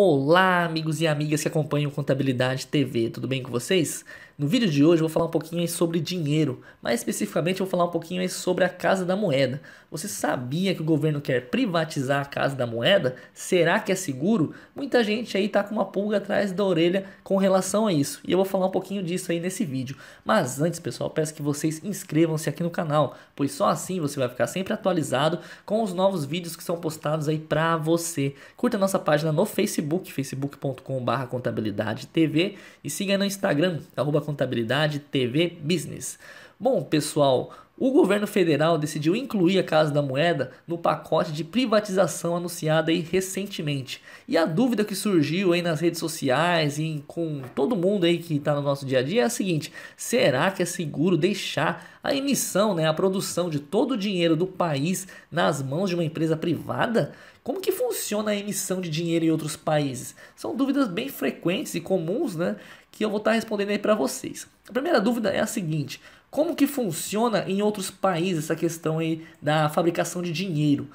Olá, amigos e amigas que acompanham Contabilidade TV, tudo bem com vocês? No vídeo de hoje eu vou falar um pouquinho sobre dinheiro, mais especificamente eu vou falar um pouquinho sobre a Casa da Moeda. Você sabia que o governo quer privatizar a Casa da Moeda? Será que é seguro? Muita gente aí tá com uma pulga atrás da orelha com relação a isso, e eu vou falar um pouquinho disso aí nesse vídeo. Mas antes, pessoal, peço que vocês inscrevam-se aqui no canal, pois só assim você vai ficar sempre atualizado com os novos vídeos que são postados aí para você. Curta nossa página no Facebook Facebook, facebook.com.br contabilidade TV e siga no Instagram, arroba contabilidade TV Business. Bom, pessoal, o governo federal decidiu incluir a Casa da Moeda no pacote de privatização anunciado aí recentemente. E a dúvida que surgiu aí nas redes sociais e com todo mundo aí que está no nosso dia a dia é a seguinte: será que é seguro deixar a emissão, né, a produção de todo o dinheiro do país nas mãos de uma empresa privada? Como que funciona a emissão de dinheiro em outros países? São dúvidas bem frequentes e comuns, né, que eu vou estar tá respondendo aí para vocês. A primeira dúvida é a seguinte: como que funciona em outros países essa questão aí da fabricação de dinheiro?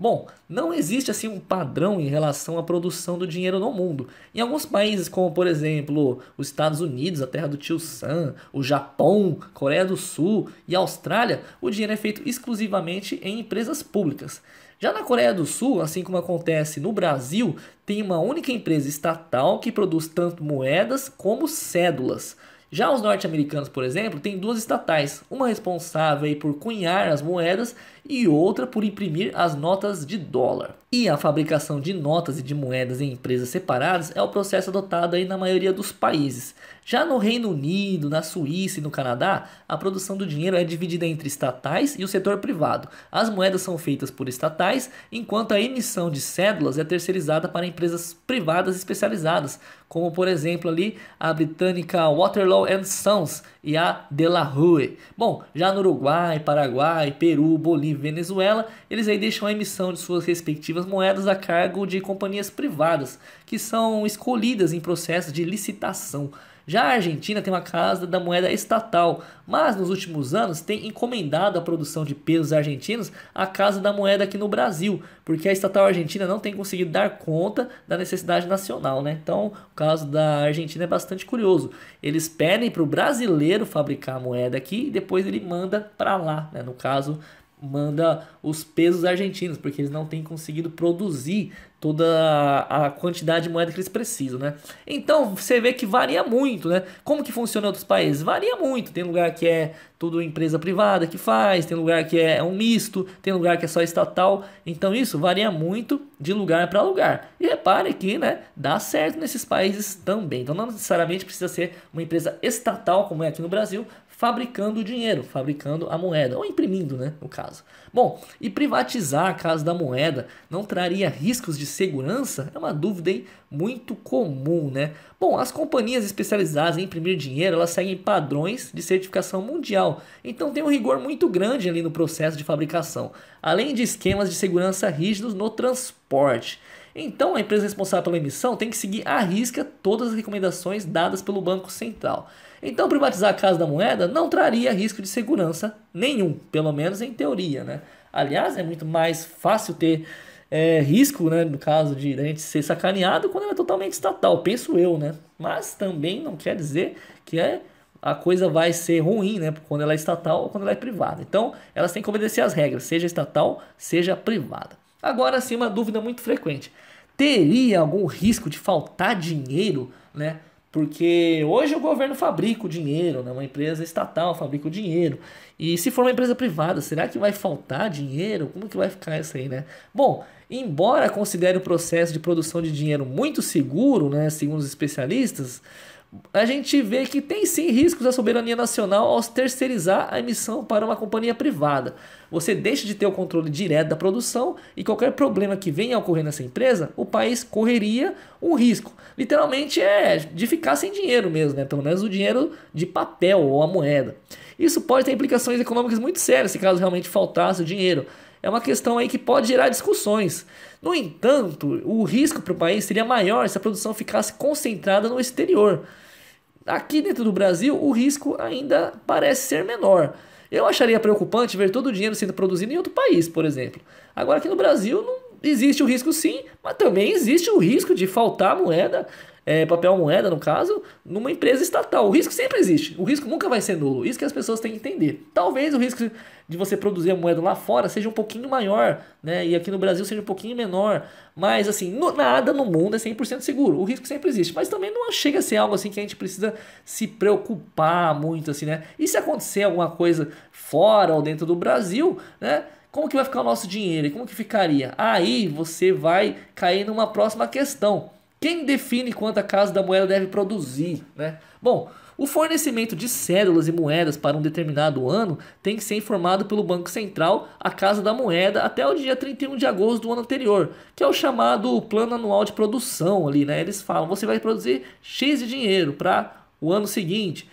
Bom, não existe assim um padrão em relação à produção do dinheiro no mundo. Em alguns países, como por exemplo os Estados Unidos, a terra do tio Sam, o Japão, Coreia do Sul e Austrália, o dinheiro é feito exclusivamente em empresas públicas. Já na Coreia do Sul, assim como acontece no Brasil, tem uma única empresa estatal que produz tanto moedas como cédulas. Já os norte-americanos, por exemplo, têm duas estatais, uma responsável por cunhar as moedas e outra por imprimir as notas de dólar. E a fabricação de notas e de moedas em empresas separadas é o processo adotado aí na maioria dos países. Já no Reino Unido, na Suíça e no Canadá, a produção do dinheiro é dividida entre estatais e o setor privado. As moedas são feitas por estatais, enquanto a emissão de cédulas é terceirizada para empresas privadas especializadas, como por exemplo ali a britânica Waterloo Sons e a De La Rue. Bom, já no Uruguai, Paraguai, Peru, Bolívia e Venezuela, eles aí deixam a emissão de suas respectivas moedas a cargo de companhias privadas, que são escolhidas em processo de licitação já a Argentina tem uma casa da moeda estatal, mas nos últimos anos tem encomendado a produção de pesos argentinos à casa da moeda aqui no Brasil, porque a estatal argentina não tem conseguido dar conta da necessidade nacional, né? Então, o caso da Argentina é bastante curioso. Eles pedem para o brasileiro fabricar a moeda aqui e depois ele manda para lá, né? No caso manda os pesos argentinos, porque eles não têm conseguido produzir toda a quantidade de moeda que eles precisam, né? Então, você vê que varia muito, né? Como que funciona em outros países? Varia muito. Tem lugar que é tudo empresa privada que faz, tem lugar que é um misto, tem lugar que é só estatal. Então, isso varia muito de lugar para lugar. E repare que, né, dá certo nesses países também. Então, não necessariamente precisa ser uma empresa estatal como é aqui no Brasil, fabricando o dinheiro, fabricando a moeda, ou imprimindo, né, no caso. Bom, e privatizar a casa da moeda não traria riscos de segurança? É uma dúvida hein, muito comum, né? Bom, as companhias especializadas em imprimir dinheiro, elas seguem padrões de certificação mundial, então tem um rigor muito grande ali no processo de fabricação, além de esquemas de segurança rígidos no transporte. Então, a empresa responsável pela emissão tem que seguir à risca todas as recomendações dadas pelo Banco Central. Então, privatizar a Casa da Moeda não traria risco de segurança nenhum, pelo menos em teoria. Né? Aliás, é muito mais fácil ter é, risco, né, no caso de a gente ser sacaneado, quando ela é totalmente estatal, penso eu. Né? Mas também não quer dizer que é a coisa vai ser ruim, né? Quando ela é estatal ou quando ela é privada. Então, elas têm que obedecer às regras, seja estatal, seja privada. Agora sim, uma dúvida muito frequente. Teria algum risco de faltar dinheiro, né? Porque hoje o governo fabrica o dinheiro, né? uma empresa estatal fabrica o dinheiro. E se for uma empresa privada, será que vai faltar dinheiro? Como que vai ficar isso aí, né? Bom, embora considere o processo de produção de dinheiro muito seguro, né, segundo os especialistas, a gente vê que tem sim riscos à soberania nacional ao terceirizar a emissão para uma companhia privada. Você deixa de ter o controle direto da produção e qualquer problema que venha a ocorrer nessa empresa, o país correria um risco. Literalmente é de ficar sem dinheiro mesmo, né? pelo menos o dinheiro de papel ou a moeda. Isso pode ter implicações econômicas muito sérias se caso realmente faltasse o dinheiro é uma questão aí que pode gerar discussões. No entanto, o risco para o país seria maior se a produção ficasse concentrada no exterior. Aqui dentro do Brasil, o risco ainda parece ser menor. Eu acharia preocupante ver todo o dinheiro sendo produzido em outro país, por exemplo. Agora aqui no Brasil não existe o risco sim, mas também existe o risco de faltar moeda é, papel moeda, no caso, numa empresa estatal. O risco sempre existe. O risco nunca vai ser nulo. Isso que as pessoas têm que entender. Talvez o risco de você produzir a moeda lá fora seja um pouquinho maior, né? E aqui no Brasil seja um pouquinho menor. Mas, assim, no, nada no mundo é 100% seguro. O risco sempre existe. Mas também não chega a ser algo assim que a gente precisa se preocupar muito, assim, né? E se acontecer alguma coisa fora ou dentro do Brasil, né? Como que vai ficar o nosso dinheiro? E como que ficaria? Aí você vai cair numa próxima questão quem define quanto a casa da moeda deve produzir? Né? Bom, o fornecimento de cédulas e moedas para um determinado ano tem que ser informado pelo Banco Central à Casa da Moeda até o dia 31 de agosto do ano anterior, que é o chamado plano anual de produção ali, né? Eles falam, você vai produzir X de dinheiro para o ano seguinte.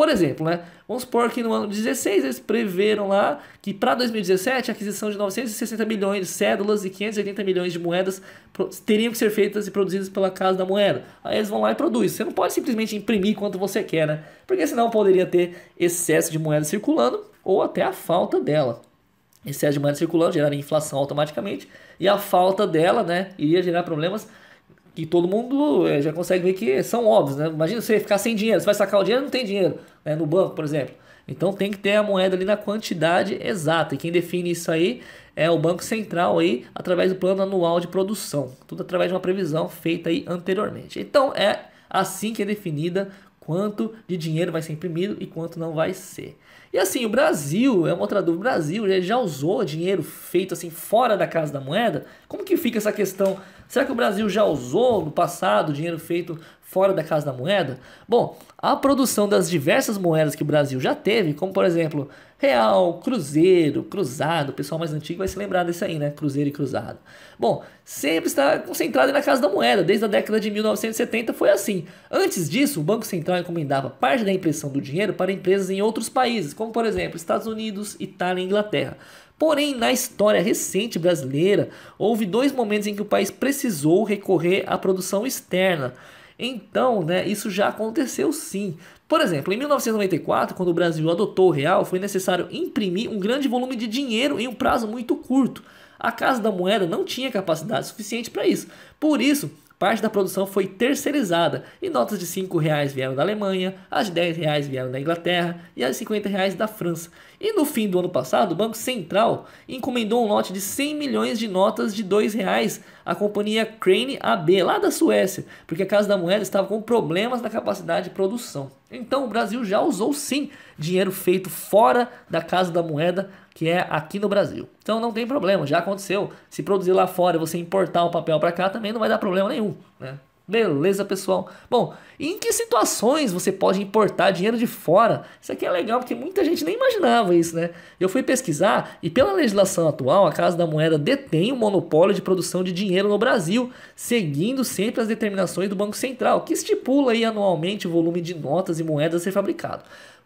Por exemplo, né? Vamos supor que no ano 16 eles preveram lá que para 2017 a aquisição de 960 milhões de cédulas e 580 milhões de moedas teriam que ser feitas e produzidas pela Casa da Moeda. Aí eles vão lá e produzem. Você não pode simplesmente imprimir quanto você quer, né? Porque senão poderia ter excesso de moeda circulando ou até a falta dela. Excesso de moeda circulando geraria inflação automaticamente e a falta dela, né, iria gerar problemas que todo mundo é, já consegue ver que são óbvios, né? Imagina você ficar sem dinheiro, você vai sacar o dinheiro não tem dinheiro né? no banco, por exemplo. Então tem que ter a moeda ali na quantidade exata. E quem define isso aí é o Banco Central aí, através do plano anual de produção. Tudo através de uma previsão feita aí anteriormente. Então é assim que é definida quanto de dinheiro vai ser imprimido e quanto não vai ser. E assim, o Brasil, é uma outra dúvida, o Brasil já usou dinheiro feito assim fora da casa da moeda? Como que fica essa questão? Será que o Brasil já usou no passado dinheiro feito fora da casa da moeda? Bom, a produção das diversas moedas que o Brasil já teve, como por exemplo Real, Cruzeiro, Cruzado, o pessoal mais antigo vai se lembrar desse aí, né? Cruzeiro e Cruzado. Bom, sempre está concentrado na Casa da Moeda, desde a década de 1970 foi assim. Antes disso, o Banco Central encomendava parte da impressão do dinheiro para empresas em outros países, como por exemplo Estados Unidos, Itália e Inglaterra. Porém, na história recente brasileira, houve dois momentos em que o país precisou recorrer à produção externa. Então, né, isso já aconteceu sim. Por exemplo, em 1994, quando o Brasil adotou o real, foi necessário imprimir um grande volume de dinheiro em um prazo muito curto. A Casa da Moeda não tinha capacidade suficiente para isso. Por isso, parte da produção foi terceirizada e notas de 5 reais vieram da Alemanha, as de 10 reais vieram da Inglaterra e as de 50 reais da França. E no fim do ano passado, o Banco Central encomendou um lote de 100 milhões de notas de R$ reais à companhia Crane AB, lá da Suécia, porque a Casa da Moeda estava com problemas na capacidade de produção. Então o Brasil já usou sim dinheiro feito fora da Casa da Moeda, que é aqui no Brasil. Então não tem problema, já aconteceu. Se produzir lá fora e você importar o papel para cá, também não vai dar problema nenhum. Né? Beleza, pessoal? Bom, em que situações você pode importar dinheiro de fora? Isso aqui é legal porque muita gente nem imaginava isso, né? Eu fui pesquisar e, pela legislação atual, a Casa da Moeda detém o monopólio de produção de dinheiro no Brasil, seguindo sempre as determinações do Banco Central, que estipula aí anualmente o volume de notas e moedas a ser fabricado.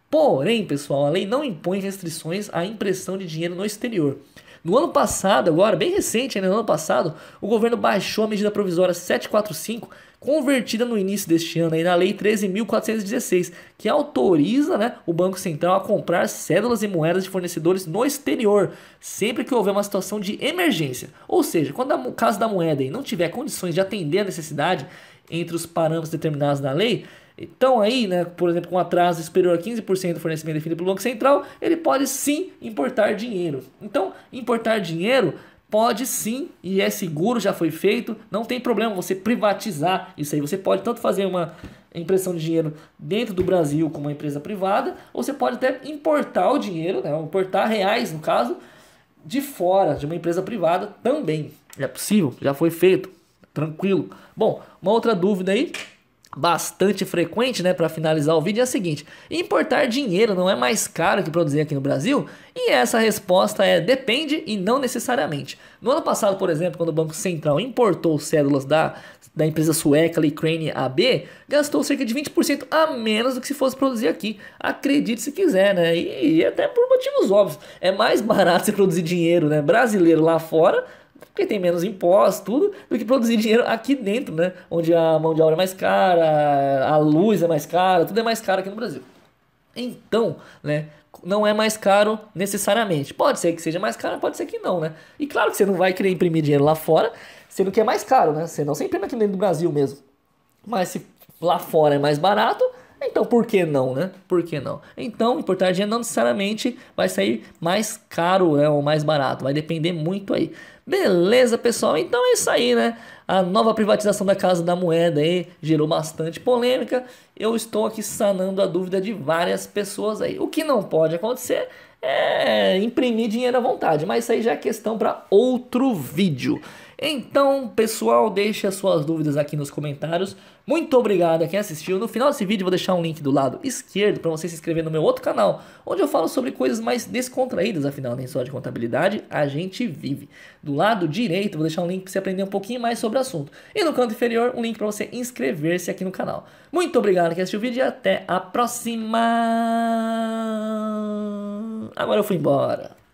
Porém, pessoal, a lei não impõe restrições à impressão de dinheiro no exterior. No ano passado, agora, bem recente, ainda né, no ano passado, o governo baixou a medida provisória 745, convertida no início deste ano aí, na Lei 13.416, que autoriza né, o Banco Central a comprar cédulas e moedas de fornecedores no exterior, sempre que houver uma situação de emergência. Ou seja, quando o caso da moeda aí, não tiver condições de atender a necessidade entre os parâmetros determinados na lei, então aí, né, por exemplo, com atraso superior a 15% do fornecimento definido pelo Banco Central, ele pode sim importar dinheiro. Então, importar dinheiro Pode sim, e é seguro, já foi feito, não tem problema você privatizar isso aí. Você pode tanto fazer uma impressão de dinheiro dentro do Brasil com uma empresa privada, ou você pode até importar o dinheiro, né, importar reais no caso, de fora, de uma empresa privada também. É possível, já foi feito, tranquilo. Bom, uma outra dúvida aí bastante frequente, né, para finalizar o vídeo é a seguinte: importar dinheiro não é mais caro que produzir aqui no Brasil? E essa resposta é depende e não necessariamente. No ano passado, por exemplo, quando o Banco Central importou cédulas da da empresa sueca Crane AB, gastou cerca de 20% a menos do que se fosse produzir aqui. Acredite se quiser, né? E, e até por motivos óbvios. É mais barato se produzir dinheiro, né, brasileiro lá fora porque tem menos impostos, tudo, do que produzir dinheiro aqui dentro, né? Onde a mão de obra é mais cara, a luz é mais cara, tudo é mais caro aqui no Brasil. Então, né, não é mais caro necessariamente. Pode ser que seja mais caro, pode ser que não, né? E claro que você não vai querer imprimir dinheiro lá fora, sendo que é mais caro, né? Você não se imprime aqui dentro do Brasil mesmo. Mas se lá fora é mais barato, então por que não, né? Por que não? Então, importar dinheiro não necessariamente vai sair mais caro né, ou mais barato, vai depender muito aí. Beleza, pessoal? Então é isso aí, né? A nova privatização da Casa da Moeda aí gerou bastante polêmica. Eu estou aqui sanando a dúvida de várias pessoas aí. O que não pode acontecer é imprimir dinheiro à vontade, mas isso aí já é questão para outro vídeo. Então, pessoal, deixe as suas dúvidas aqui nos comentários. Muito obrigado a quem assistiu. No final desse vídeo vou deixar um link do lado esquerdo para você se inscrever no meu outro canal, onde eu falo sobre coisas mais descontraídas, afinal, nem só de contabilidade a gente vive. Do lado direito vou deixar um link para você aprender um pouquinho mais sobre o assunto. E no canto inferior, um link para você inscrever-se aqui no canal. Muito obrigado a quem assistiu o vídeo e até a próxima! Agora eu fui embora.